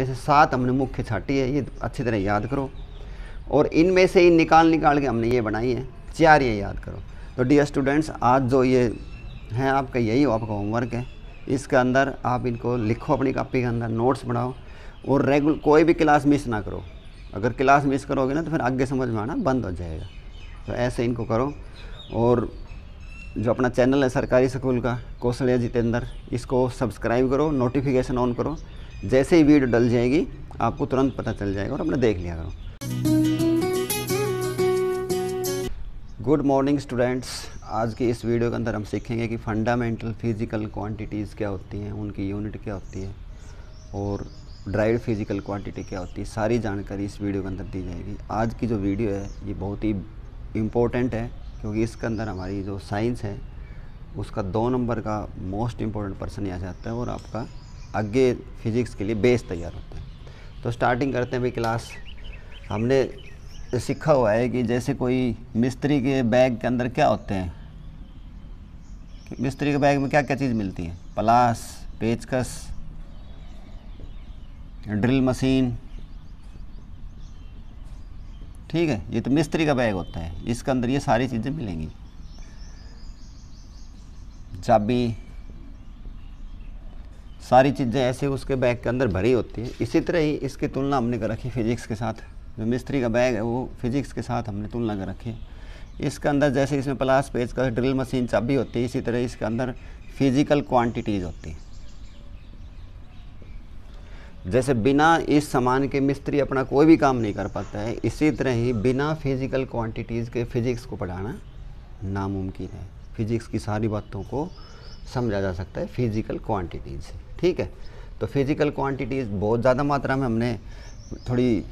जैसे सात हमने मुख्य छाटी है ये अच्छी तरह याद करो और इनमें से ही निकाल निकाल के हमने ये बनाई है चार ये याद करो तो डियर स्टूडेंट्स आज जो ये हैं आपका यही हो आपका होमवर्क है इसके अंदर आप इनको लिखो अपनी कापी के अंदर नोट्स बनाओ और रेगुलर कोई भी क्लास मिस ना करो अगर क्लास मिस करोगे ना तो फिर आगे समझ में आना बंद हो जाएगा तो ऐसे इनको करो और जो अपना चैनल है सरकारी स्कूल का कौशल्या जितेंद्र इसको सब्सक्राइब करो नोटिफिकेशन ऑन करो जैसे ही वीडियो डल जाएगी आपको तुरंत पता चल जाएगा और अपने देख लिया करो गुड मॉर्निंग स्टूडेंट्स आज की इस वीडियो के अंदर हम सीखेंगे कि फंडामेंटल फिजिकल क्वांटिटीज़ क्या होती हैं उनकी यूनिट क्या होती है और ड्राइड फिजिकल क्वांटिटी क्या होती है सारी जानकारी इस वीडियो के अंदर दी जाएगी आज की जो वीडियो है ये बहुत ही इम्पोर्टेंट है क्योंकि इसके अंदर हमारी जो साइंस है उसका दो नंबर का मोस्ट इम्पोर्टेंट पर्सन यहाँ से आता है और आपका आगे फिजिक्स के लिए बेस तैयार होता है तो स्टार्टिंग करते हैं भाई क्लास हमने सीखा हुआ है कि जैसे कोई मिस्त्री के बैग के अंदर क्या होते हैं मिस्त्री के बैग में क्या क्या चीज़ मिलती है पलास पेचकस ड्रिल मशीन ठीक है ये तो मिस्त्री का बैग होता है इसके अंदर ये सारी चीज़ें मिलेंगी चाबी सारी चीज़ें ऐसे उसके बैग के अंदर भरी होती है इसी तरह ही इसकी तुलना हमने कर रखी फिजिक्स के साथ जो मिस्त्री का बैग है वो फिजिक्स के साथ हमने तुलना कर रखी है इसके अंदर जैसे इसमें प्लास पेज का ड्रिल मशीन चाबी होती है इसी तरह इसके अंदर फिजिकल क्वांटिटीज़ होती है जैसे बिना इस सामान के मिस्त्री अपना कोई भी काम नहीं कर पाता है इसी तरह ही बिना फिज़िकल क्वांटिटीज़ के फिज़िक्स को पढ़ाना नामुमकिन है फिज़िक्स की सारी बातों को समझा जा सकता है फिज़िकल क्वांटिटीज़ से ठीक है तो फिज़िकल क्वांटिटीज़ बहुत ज़्यादा मात्रा में हमने थोड़ी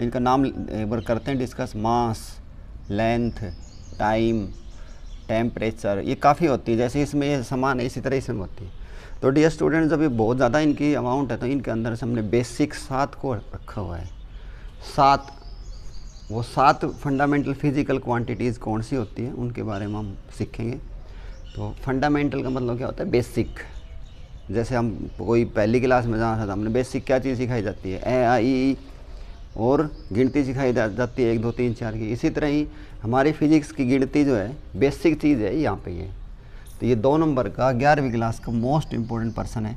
इनका नाम एक बार करते हैं discuss mass length time temperature ये काफ़ी होती है जैसे इसमें ये समान है इसी तरह इसमें होती है तो डियर स्टूडेंट्स अभी बहुत ज़्यादा इनकी अमाउंट है तो इनके अंदर से हमने बेसिक सात को रखा हुआ है सात वो सात फंडामेंटल फिजिकल क्वांटिटीज़ कौन सी होती है उनके बारे में हम सीखेंगे तो फंडामेंटल का मतलब क्या होता है बेसिक जैसे हम कोई पहली क्लास में जाना था तो हमने बेसिक क्या चीज़ सिखाई जाती है ए आई और गिनती सिखाई जा, जाती है एक दो तीन चार की इसी तरह ही हमारी फिजिक्स की गिनती जो है बेसिक चीज़ है यहाँ पर ये तो ये दो नंबर का ग्यारहवीं क्लास का मोस्ट इम्पोर्टेंट पर्सन है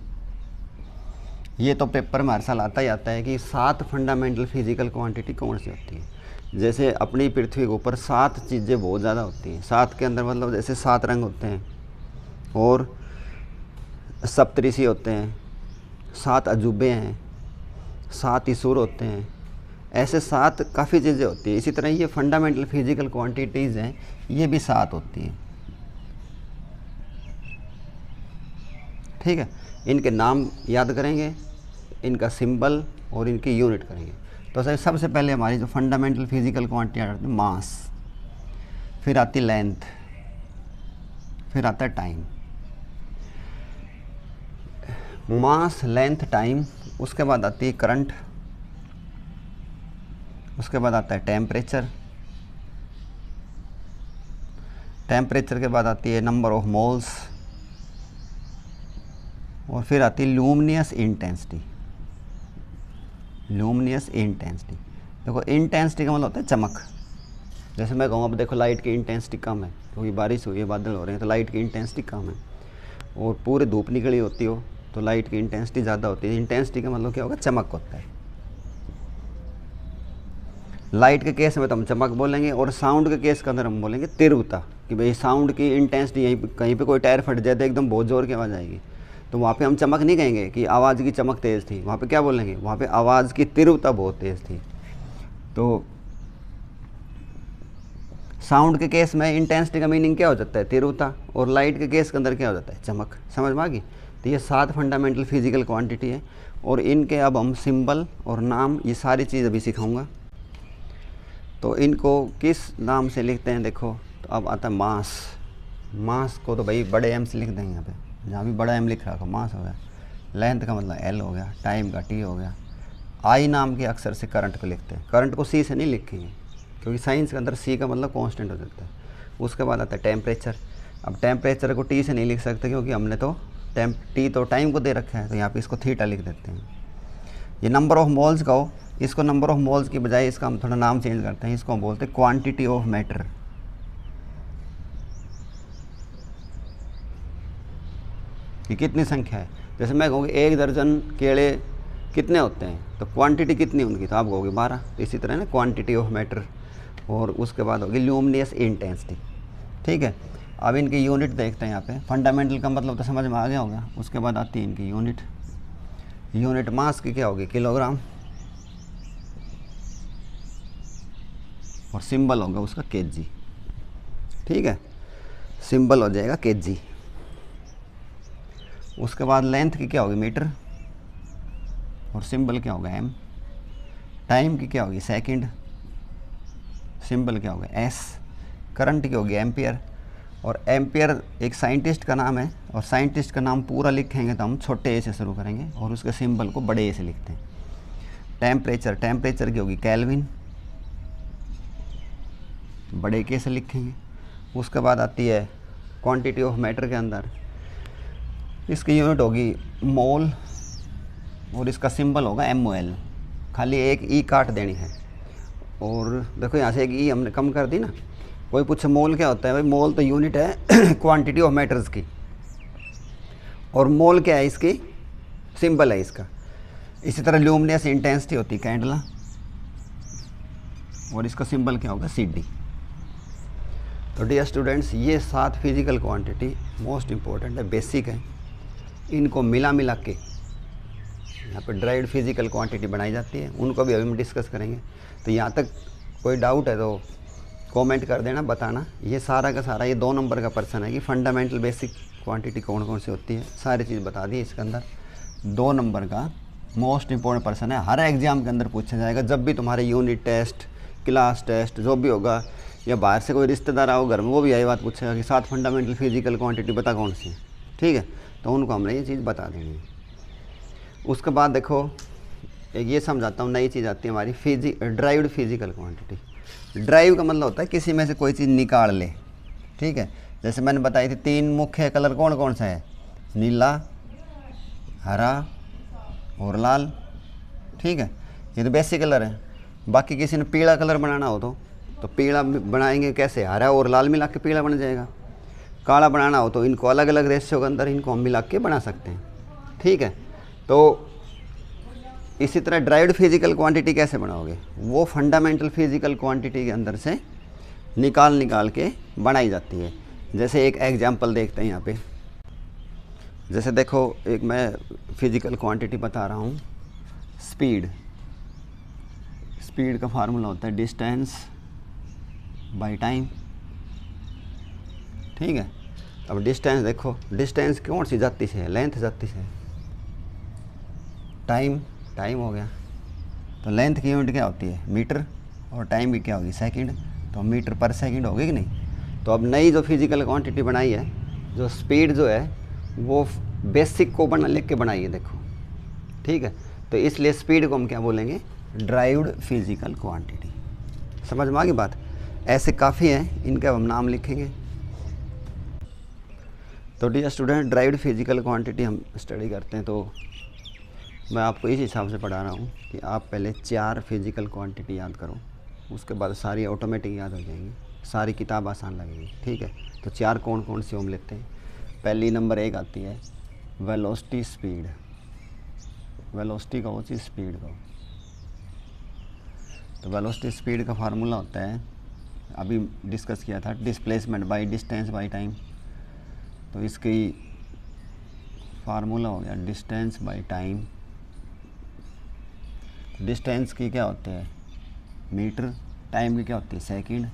ये तो पेपर में हर साल आता ही आता है कि सात फंडामेंटल फिजिकल क्वांटिटी कौन सी होती है जैसे अपनी पृथ्वी के ऊपर सात चीज़ें बहुत ज़्यादा होती हैं सात के अंदर मतलब जैसे सात रंग होते हैं और सप्तऋषि होते हैं सात अजूबे हैं सात ईसूर होते हैं ऐसे सात काफ़ी चीज़ें होती हैं इसी तरह ये फंडामेंटल फिजिकल क्वांटिटीज़ हैं ये भी सात होती हैं ठीक है इनके नाम याद करेंगे इनका सिंबल और इनकी यूनिट करेंगे तो सर सबसे पहले हमारी जो फंडामेंटल फिजिकल क्वांटिटी आती है मास फिर आती लेंथ फिर आता है टाइम मास लेंथ टाइम उसके बाद आती है करंट उसके बाद आता है टेम्परेचर टेम्परेचर के बाद आती है नंबर ऑफ मोल्स और फिर आती है लूमनियस इंटेंसिटी लूमनियस इंटेंसिटी देखो इंटेंसिटी का मतलब होता है चमक जैसे मैं कहूँ अब देखो लाइट की इंटेंसिटी कम है क्योंकि तो बारिश हुई है बादल हो रहे हैं तो लाइट की इंटेंसिटी कम है और पूरे धूप निकली होती हो तो लाइट की इंटेंसिटी ज़्यादा होती है इंटेंसिटी का मतलब क्या होगा चमक होता है लाइट के केस में तो हम चमक बोलेंगे और साउंड के केस के अंदर हम बोलेंगे तिरुता कि भाई साउंड की इंटेंसिटी यहीं कहीं पे कोई टायर फट जाए तो एकदम बहुत ज़ोर की आवाज़ आएगी तो वहाँ पे हम चमक नहीं कहेंगे कि आवाज़ की चमक तेज़ थी वहाँ पे क्या बोलेंगे वहाँ पे आवाज़ की तीव्रता तो बहुत तेज़ थी तो साउंड के केस में इंटेंसिटी का मीनिंग क्या हो जाता है तीव्रता और लाइट के केस के अंदर क्या हो जाता है चमक समझ में आ गई तो ये सात फंडामेंटल फिजिकल क्वान्टिटी है और इनके अब हम सिम्बल और नाम ये सारी चीज़ अभी सिखाऊंगा तो इनको किस नाम से लिखते हैं देखो तो अब आता है मास मांस को तो भाई बड़े एम से लिख देंगे यहाँ पे यहाँ भी बड़ा एम लिख रखा मास हो गया लेंथ का मतलब एल हो गया टाइम का टी हो गया आई नाम के अक्सर से करंट को लिखते हैं करंट को सी से नहीं लिखेंगे क्योंकि साइंस के अंदर सी का मतलब कॉन्स्टेंट हो जाता है उसके बाद आता है टेम्परेचर अब टेम्परेचर को टी से नहीं लिख सकते क्योंकि हमने तो टेम टी तो टाइम को दे रखा है तो यहाँ पे इसको थीटा लिख देते हैं ये नंबर ऑफ मॉल्स का हो इसको नंबर ऑफ मॉल्स की बजाय इसका हम थोड़ा नाम चेंज करते हैं इसको हम बोलते हैं क्वांटिटी ऑफ मैटर कि कितनी संख्या है जैसे मैं कहूँगी एक दर्जन केड़े कितने होते हैं तो क्वांटिटी कितनी उनकी तो आप कहोगे बारह तो इसी तरह ना क्वांटिटी ऑफ मैटर और उसके बाद होगी ल्यूमिनियस इंटेंसिटी ठीक है अब इनकी यूनिट देखते हैं यहाँ पे फंडामेंटल का मतलब तो समझ में आ गया होगा उसके बाद आती है इनकी यूनिट यूनिट मास की क्या होगी किलोग्राम और सिंबल होगा उसका के ठीक है सिंबल हो जाएगा के उसके बाद लेंथ की क्या होगी मीटर और सिंबल क्या होगा एम टाइम की क्या होगी सेकंड सिंबल क्या होगा एस करंट की होगी एम्पियर और एम्पियर एक साइंटिस्ट का नाम है और साइंटिस्ट का नाम पूरा लिखेंगे तो हम छोटे ए से शुरू करेंगे और उसके सिंबल को बड़े ए से लिखते हैं टेम्परेचर टेम्परेचर की होगी कैलविन बड़े के से लिखेंगे उसके बाद आती है क्वांटिटी ऑफ मैटर के अंदर इसकी यूनिट होगी मोल और इसका सिंबल होगा एम खाली एक ई e काट देनी है और देखो यहाँ से एक ई e हमने कम कर दी ना कोई पूछे मोल क्या होता है भाई मोल तो यूनिट है क्वांटिटी ऑफ मैटर्स की और मोल क्या है इसकी सिंबल है इसका इसी तरह ल्यूमिनियस इंटेंसिटी होती है कैंडला और इसका सिंबल क्या होगा सी डी तो डियर स्टूडेंट्स ये सात फिजिकल क्वांटिटी मोस्ट इम्पॉर्टेंट है बेसिक है इनको मिला मिला के यहाँ पर ड्राइड फिजिकल क्वांटिटी बनाई जाती है उनको भी अभी हम डिस्कस करेंगे तो यहाँ तक कोई डाउट है तो कमेंट कर देना बताना ये सारा का सारा ये दो नंबर का पर्सन है कि फंडामेंटल बेसिक क्वांटिटी कौन कौन सी होती है सारी चीज़ बता दी इसके अंदर दो नंबर का मोस्ट इंपॉर्टेंट पर्सन है हर एग्ज़ाम के अंदर पूछा जाएगा जब भी तुम्हारे यूनिट टेस्ट क्लास टेस्ट जो भी होगा या बाहर से कोई रिश्तेदार आओ घर में वो भी यही बात पूछेगा कि सात फंडामेंटल फिजिकल क्वांटिटी बता कौन सी ठीक है तो उनको हमने ये चीज़ बता देनी है उसके बाद देखो एक ये समझाता हूँ नई चीज़ आती है हमारी फिजी ड्राइव्ड फिजिकल क्वांटिटी ड्राइव का मतलब होता है किसी में से कोई चीज़ निकाल ले ठीक है जैसे मैंने बताई थी तीन मुख्य कलर कौन कौन सा है नीला हरा और लाल ठीक है ये तो बेसिक कलर है बाकी किसी ने पीला कलर बनाना हो तो तो पीला बनाएंगे कैसे हरा और लाल मिला के पीला बन जाएगा काढ़ा बनाना हो तो इनको अलग अलग रेशियो के अंदर इनको हम मिला के बना सकते हैं ठीक है तो इसी तरह ड्राइव फिजिकल क्वांटिटी कैसे बनाओगे वो फंडामेंटल फिजिकल क्वांटिटी के अंदर से निकाल निकाल के बनाई जाती है जैसे एक एग्जाम्पल देखते हैं यहाँ पे जैसे देखो एक मैं फिजिकल क्वांटिटी बता रहा हूँ स्पीड स्पीड का फार्मूला होता है डिस्टेंस बाय टाइम ठीक है अब डिस्टेंस देखो डिस्टेंस कौन सी जाती से है लेंथ जाती से टाइम टाइम हो गया तो लेंथ की यूनिट क्या होती है मीटर और टाइम भी क्या होगी सेकंड तो मीटर पर सेकंड होगी कि नहीं तो अब नई जो फिजिकल क्वांटिटी बनाई है जो स्पीड जो है वो बेसिक को बना लिख के बनाइए देखो ठीक है तो इसलिए स्पीड को हम क्या बोलेंगे ड्राइव्ड फिजिकल क्वान्टिटी समझ में आ गई बात ऐसे काफ़ी हैं इनका हम नाम लिखेंगे तो dear student derived physical quantity हम स्टडी करते हैं तो मैं आपको इस हिसाब से पढ़ा रहा हूँ कि आप पहले चार फिजिकल क्वांटिटी याद करो उसके बाद सारी ऑटोमेटिक याद हो जाएंगी सारी किताब आसान लगेगी ठीक है तो चार कौन कौन सी हम लेते हैं पहली नंबर एक आती है वेलोसिटी स्पीड वेलोसिटी कहो चीज स्पीड कहो तो वेलोसिटी स्पीड का फार्मूला होता है अभी डिस्कस किया था displacement by distance by time तो इसकी फार्मूला हो गया डिस्टेंस बाय टाइम डिस्टेंस की क्या होती है मीटर टाइम की क्या होती है सेकंड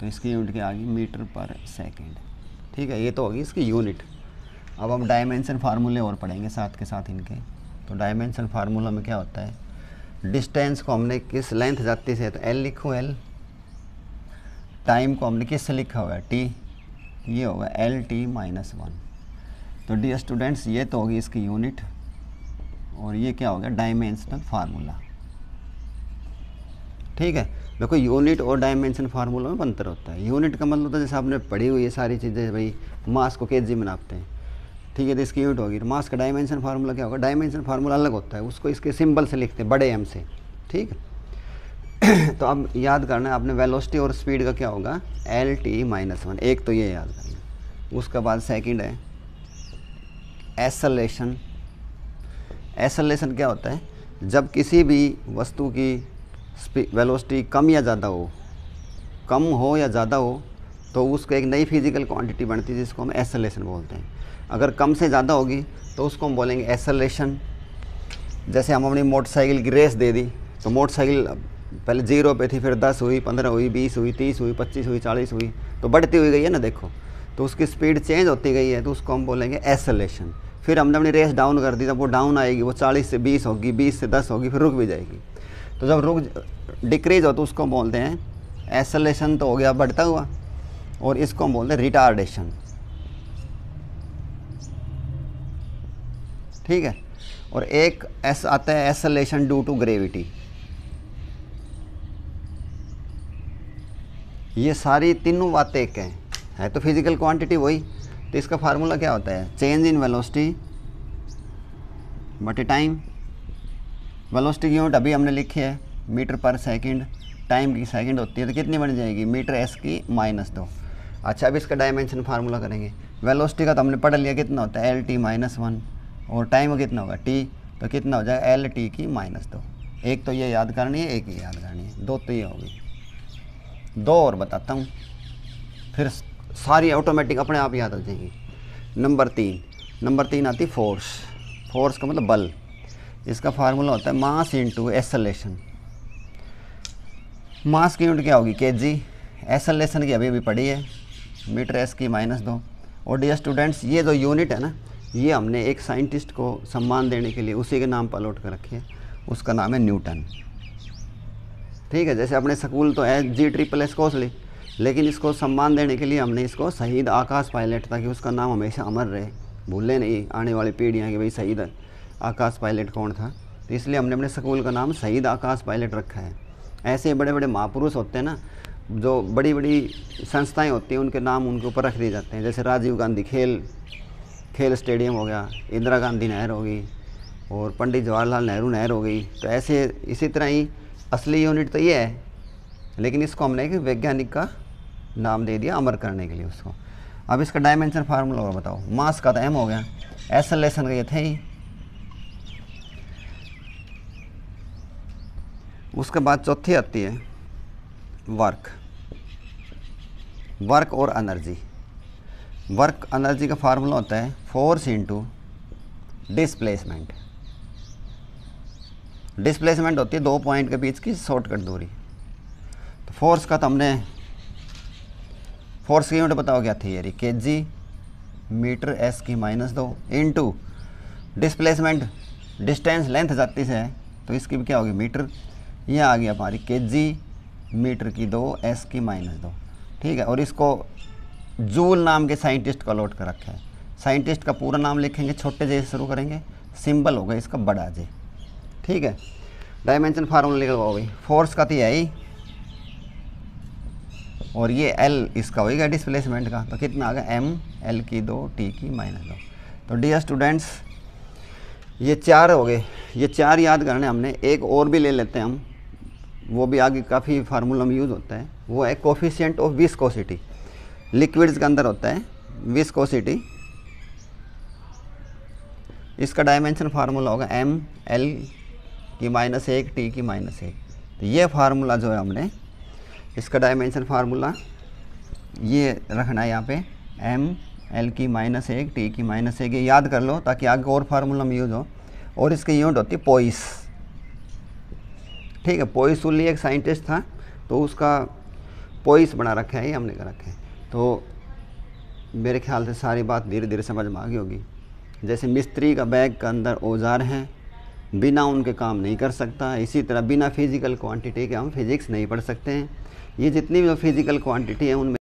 तो इसकी यूनिट क्या आ गई मीटर पर सेकंड ठीक है ये तो होगी इसकी यूनिट अब हम डायमेंशन फार्मूले और पढ़ेंगे साथ के साथ इनके तो डायमेंशन फार्मूला में क्या होता है डिस्टेंस को हमने किस लेंथ जाती से तो एल लिखो एल टाइम को हमने किस से लिखा हुआ है टी ये होगा एल टी माइनस वन तो डी स्टूडेंट्स ये तो होगी इसकी यूनिट और ये क्या हो गया डायमेंशनल फार्मूला ठीक है देखो यूनिट और डायमेंशन फार्मूला में अंतर होता है यूनिट का मतलब तो जैसे आपने पढ़ी हुई है सारी चीज़ें भाई मास को के में नापते हैं ठीक है तो इसकी यूनिट होगी मास का डायमेंशन फार्मूला क्या होगा डायमेंशन फार्मूला अलग होता है उसको इसके सिंबल से लिखते हैं बड़े एम से ठीक है तो अब याद करना है आपने वेलोसिटी और स्पीड का क्या होगा एल टी माइनस वन एक तो ये याद करना उसके बाद सेकंड है एसलेशन एसलेशन क्या होता है जब किसी भी वस्तु की वेलोसिटी कम या ज़्यादा हो कम हो या ज़्यादा हो तो उसको एक नई फिजिकल क्वांटिटी बनती है जिसको हम एसलेशन बोलते हैं अगर कम से ज़्यादा होगी तो उसको हम बोलेंगे एसलेशन जैसे हम अपनी मोटरसाइकिल की रेस दे दी तो मोटरसाइकिल पहले जीरो पे थी फिर दस हुई पंद्रह हुई बीस हुई तीस हुई पच्चीस हुई चालीस हुई तो बढ़ती हुई गई है ना देखो तो उसकी स्पीड चेंज होती गई है तो उसको हम बोलेंगे एसलेशन फिर हमने अपनी रेस डाउन कर दी तब वो डाउन आएगी वो चालीस से बीस होगी बीस से दस होगी फिर रुक भी जाएगी तो जब रुक डिक्रीज हो तो उसको बोलते हैं एसलेशन तो हो गया बढ़ता हुआ और इसको हम बोलते हैं रिटार्डेशन ठीक है और एक एस आता है एसलेशन ड्यू टू ग्रेविटी ये सारी तीनों बातें एक हैं है तो फिजिकल क्वांटिटी वही तो इसका फार्मूला क्या होता है change in velocity but time velocity की यूनिट अभी हमने लिखी है मीटर पर सेकंड टाइम की सेकंड होती है तो कितनी बन जाएगी मीटर एस की माइनस दो अच्छा अब इसका डायमेंशन फार्मूला करेंगे वेलोसिटी का तो हमने पढ़ लिया कितना होता है एल टी माइनस वन और टाइम कितना होगा टी तो कितना हो जाएगा एल टी की माइनस दो एक तो ये याद करनी है एक ये याद करनी है दो तो ये होगी दो और बताता हूँ फिर सारी ऑटोमेटिक अपने आप याद आ जाएगी नंबर तीन नंबर तीन आती फोर्स फोर्स का मतलब बल इसका फार्मूला होता है मास इंटू एसलेशन मास की यूनिट क्या होगी के जी एसलेशन की अभी अभी पड़ी है मीटर एस की माइनस दो और डियर स्टूडेंट्स ये जो यूनिट है ना ये हमने एक साइंटिस्ट को सम्मान देने के लिए उसी के नाम पर लौट कर रखी है उसका नाम है न्यूटन ठीक है जैसे अपने स्कूल तो है जी ट्रिपल एस कोसली लेकिन इसको सम्मान देने के लिए हमने इसको शहीद आकाश पायलट ताकि उसका नाम हमेशा अमर रहे भूले नहीं आने वाली पीढ़ियाँ कि भाई शहीद आकाश पायलट कौन था तो इसलिए हमने अपने स्कूल का नाम शहीद आकाश पायलट रखा है ऐसे बड़े बड़े महापुरुष होते हैं ना जो बड़ी बड़ी संस्थाएं होती हैं उनके नाम उनके ऊपर रख दिए जाते हैं जैसे राजीव गांधी खेल खेल स्टेडियम हो गया इंदिरा गांधी नहर हो गई और पंडित जवाहरलाल नेहरू नहर हो गई तो ऐसे इसी तरह ही असली यूनिट तो ये है लेकिन इसको हमने एक वैज्ञानिक का नाम दे दिया अमर करने के लिए उसको अब इसका डायमेंशन फार्मूला और बताओ मास का तो एम हो गया एसलेशन का ये थे ही उसके बाद चौथी आती है वर्क वर्क और एनर्जी वर्क एनर्जी का फार्मूला होता है फोर्स इंटू डिस्प्लेसमेंट डिस्प्लेसमेंट होती है दो पॉइंट के बीच की शॉर्टकट दूरी तो फोर्स का तो हमने फोर्स की यूनिट बताओ क्या थी यारी के जी मीटर एस की माइनस दो into displacement distance length जाती से है तो इसकी भी क्या होगी मीटर ये आ गई हमारी के जी मीटर की दो एस की माइनस दो ठीक है और इसको जूल नाम के साइंटिस्ट को अलॉट कर रखा है साइंटिस्ट का पूरा नाम लिखेंगे छोटे जे शुरू करेंगे सिंबल होगा इसका बड़ा जे ठीक है डायमेंशन फार्मूला निकलवाओ भाई फोर्स का तो यही और ये एल इसका गया डिस्प्लेसमेंट का तो कितना आ गया एम एल की दो टी की माइनस दो तो डियर स्टूडेंट्स ये चार हो गए ये चार याद करने हमने एक और भी ले लेते हैं हम वो भी आगे काफ़ी फार्मूला में यूज़ होता है वो है कोफिशियंट ऑफ विस्कोसिटी लिक्विड्स के अंदर होता है विस्कोसिटी इसका डायमेंशन फार्मूला होगा एम एल की माइनस एक टी की माइनस एक तो ये फार्मूला जो है हमने इसका डायमेंशन फार्मूला ये रखना है यहाँ पे एम एल की माइनस एक टी की माइनस एक ये याद कर लो ताकि आगे और फार्मूला में यूज़ हो और इसकी यूनिट होती है पोइस ठीक है पोइस उल्ली एक साइंटिस्ट था तो उसका पोइस बना रखा है ये हमने कर रखे तो मेरे ख्याल से सारी बात धीरे धीरे समझ में आ गई होगी जैसे मिस्त्री का बैग के अंदर औजार हैं बिना उनके काम नहीं कर सकता इसी तरह बिना फिज़िकल क्वांटिटी के हम फिज़िक्स नहीं पढ़ सकते हैं ये जितनी भी फिज़िकल क्वांटिटी है उनमें